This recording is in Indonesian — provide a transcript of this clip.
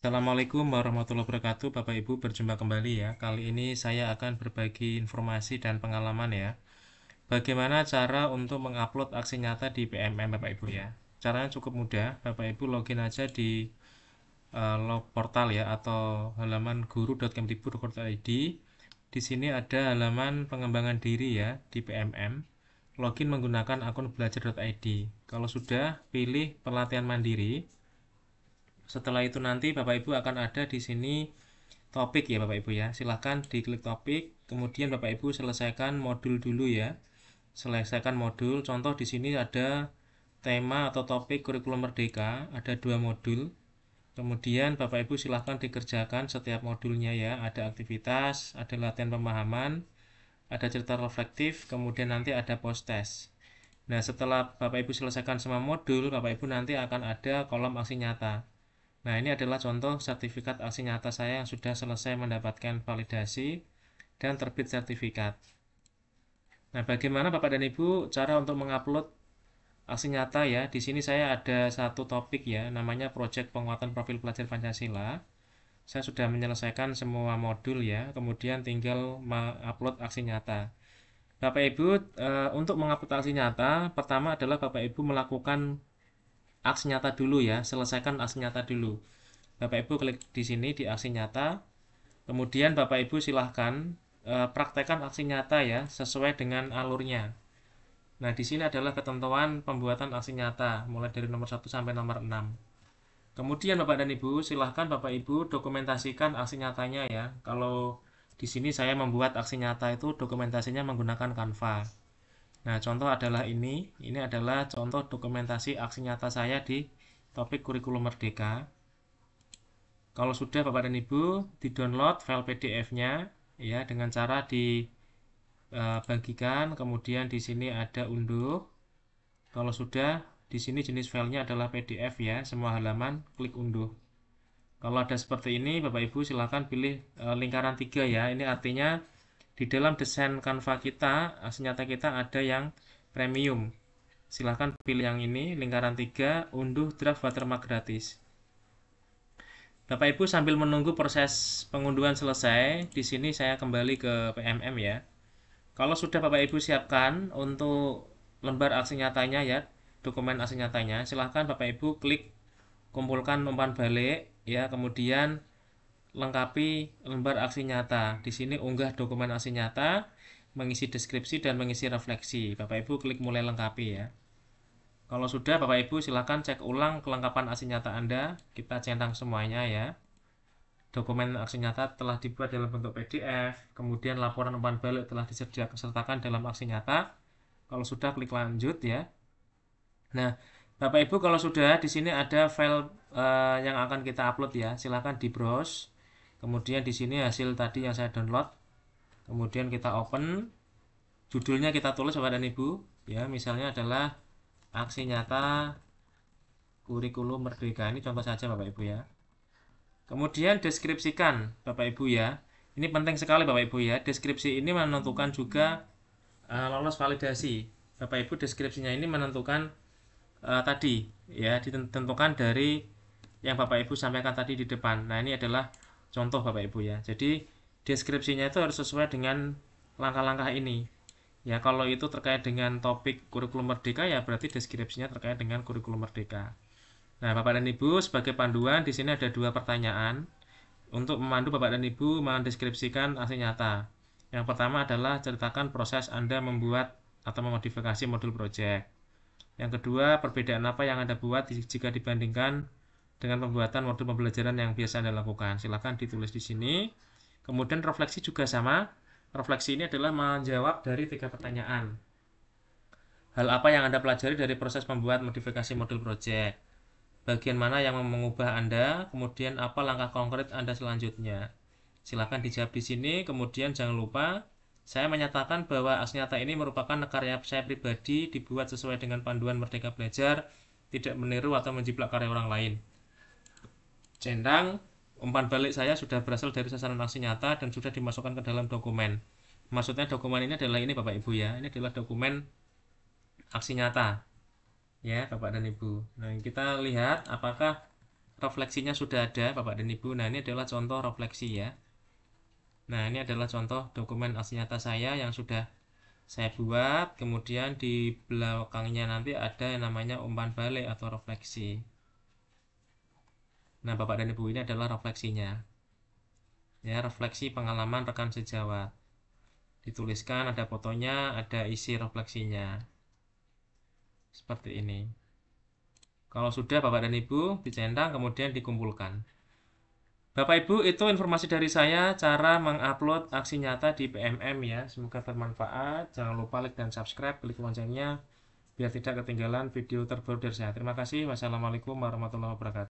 Assalamualaikum warahmatullahi wabarakatuh Bapak Ibu berjumpa kembali ya Kali ini saya akan berbagi informasi dan pengalaman ya Bagaimana cara untuk mengupload aksi nyata di PMM Bapak Ibu ya Caranya cukup mudah Bapak Ibu login aja di uh, portal ya Atau halaman guru.kemdikbud.id Di sini ada halaman pengembangan diri ya di PMM Login menggunakan akun belajar.id Kalau sudah pilih pelatihan mandiri setelah itu nanti Bapak Ibu akan ada di sini topik ya Bapak Ibu ya. Silahkan diklik topik, kemudian Bapak Ibu selesaikan modul dulu ya. Selesaikan modul, contoh di sini ada tema atau topik kurikulum merdeka, ada dua modul. Kemudian Bapak Ibu silahkan dikerjakan setiap modulnya ya. Ada aktivitas, ada latihan pemahaman, ada cerita reflektif, kemudian nanti ada post test. Nah setelah Bapak Ibu selesaikan semua modul, Bapak Ibu nanti akan ada kolom aksi nyata. Nah, ini adalah contoh sertifikat aksi nyata saya yang sudah selesai mendapatkan validasi dan terbit sertifikat. Nah, bagaimana Bapak dan Ibu cara untuk mengupload aksi nyata ya? Di sini saya ada satu topik ya, namanya Project Penguatan Profil Pelajar Pancasila. Saya sudah menyelesaikan semua modul ya, kemudian tinggal mengupload aksi nyata. Bapak Ibu, e, untuk mengupload aksi nyata, pertama adalah Bapak Ibu melakukan aksi nyata dulu ya selesaikan aksi nyata dulu Bapak Ibu klik di sini di aksi nyata kemudian Bapak Ibu silahkan e, praktekkan aksi nyata ya sesuai dengan alurnya Nah, di sini adalah ketentuan pembuatan aksi nyata, mulai dari nomor 1 sampai nomor 6. Kemudian Bapak dan Ibu, silahkan Bapak Ibu dokumentasikan aksi nyatanya ya. Kalau di sini saya membuat aksi nyata itu dokumentasinya menggunakan Canva. Nah, contoh adalah ini. Ini adalah contoh dokumentasi aksi nyata saya di topik kurikulum merdeka. Kalau sudah Bapak dan Ibu di-download file PDF-nya ya dengan cara dibagikan, e, kemudian di sini ada unduh. Kalau sudah di sini jenis filenya adalah PDF ya, semua halaman klik unduh. Kalau ada seperti ini Bapak Ibu silahkan pilih e, lingkaran tiga ya. Ini artinya di dalam desain kanva kita, eh, senjata kita ada yang premium. Silahkan pilih yang ini, lingkaran 3, unduh draft watermark gratis. Bapak Ibu sambil menunggu proses pengunduhan selesai, di sini saya kembali ke PMM ya. Kalau sudah Bapak Ibu siapkan untuk lembar aksi nyatanya ya, dokumen aksi nyatanya, silahkan Bapak Ibu klik kumpulkan umpan balik ya, kemudian lengkapi lembar aksi nyata. Di sini unggah dokumen aksi nyata, mengisi deskripsi dan mengisi refleksi. Bapak Ibu klik mulai lengkapi ya. Kalau sudah Bapak Ibu silakan cek ulang kelengkapan aksi nyata Anda. Kita centang semuanya ya. Dokumen aksi nyata telah dibuat dalam bentuk PDF, kemudian laporan umpan balik telah disediakan sertakan dalam aksi nyata. Kalau sudah klik lanjut ya. Nah, Bapak Ibu kalau sudah di sini ada file eh, yang akan kita upload ya. Silakan di browse kemudian di sini hasil tadi yang saya download kemudian kita open judulnya kita tulis Bapak dan Ibu ya misalnya adalah aksi nyata kurikulum merdeka ini contoh saja Bapak Ibu ya kemudian deskripsikan Bapak Ibu ya ini penting sekali Bapak Ibu ya deskripsi ini menentukan juga uh, lolos validasi Bapak Ibu deskripsinya ini menentukan uh, tadi ya ditentukan dari yang Bapak Ibu sampaikan tadi di depan. Nah, ini adalah contoh Bapak Ibu ya. Jadi deskripsinya itu harus sesuai dengan langkah-langkah ini. Ya kalau itu terkait dengan topik kurikulum merdeka ya berarti deskripsinya terkait dengan kurikulum merdeka. Nah Bapak dan Ibu sebagai panduan di sini ada dua pertanyaan untuk memandu Bapak dan Ibu mendeskripsikan aksi nyata. Yang pertama adalah ceritakan proses Anda membuat atau memodifikasi modul proyek. Yang kedua, perbedaan apa yang Anda buat jika dibandingkan dengan pembuatan modul pembelajaran yang biasa Anda lakukan. Silahkan ditulis di sini. Kemudian refleksi juga sama. Refleksi ini adalah menjawab dari tiga pertanyaan. Hal apa yang Anda pelajari dari proses membuat modifikasi modul project? Bagian mana yang mengubah Anda? Kemudian apa langkah konkret Anda selanjutnya? Silahkan dijawab di sini. Kemudian jangan lupa saya menyatakan bahwa Asnyata ini merupakan karya saya pribadi dibuat sesuai dengan panduan Merdeka Belajar, tidak meniru atau menjiplak karya orang lain. Centang, umpan balik saya sudah berasal dari sasaran aksi nyata dan sudah dimasukkan ke dalam dokumen. Maksudnya dokumen ini adalah ini Bapak Ibu ya, ini adalah dokumen aksi nyata. Ya, Bapak dan Ibu. Nah, kita lihat apakah refleksinya sudah ada Bapak dan Ibu. Nah, ini adalah contoh refleksi ya. Nah, ini adalah contoh dokumen aksi nyata saya yang sudah saya buat kemudian di belakangnya nanti ada yang namanya umpan balik atau refleksi Nah, Bapak dan Ibu ini adalah refleksinya. Ya, refleksi pengalaman rekan sejawat. Dituliskan ada fotonya, ada isi refleksinya. Seperti ini. Kalau sudah Bapak dan Ibu dicentang kemudian dikumpulkan. Bapak Ibu, itu informasi dari saya cara mengupload aksi nyata di PMM ya. Semoga bermanfaat. Jangan lupa like dan subscribe, klik loncengnya biar tidak ketinggalan video terbaru dari saya. Terima kasih. Wassalamualaikum warahmatullahi wabarakatuh.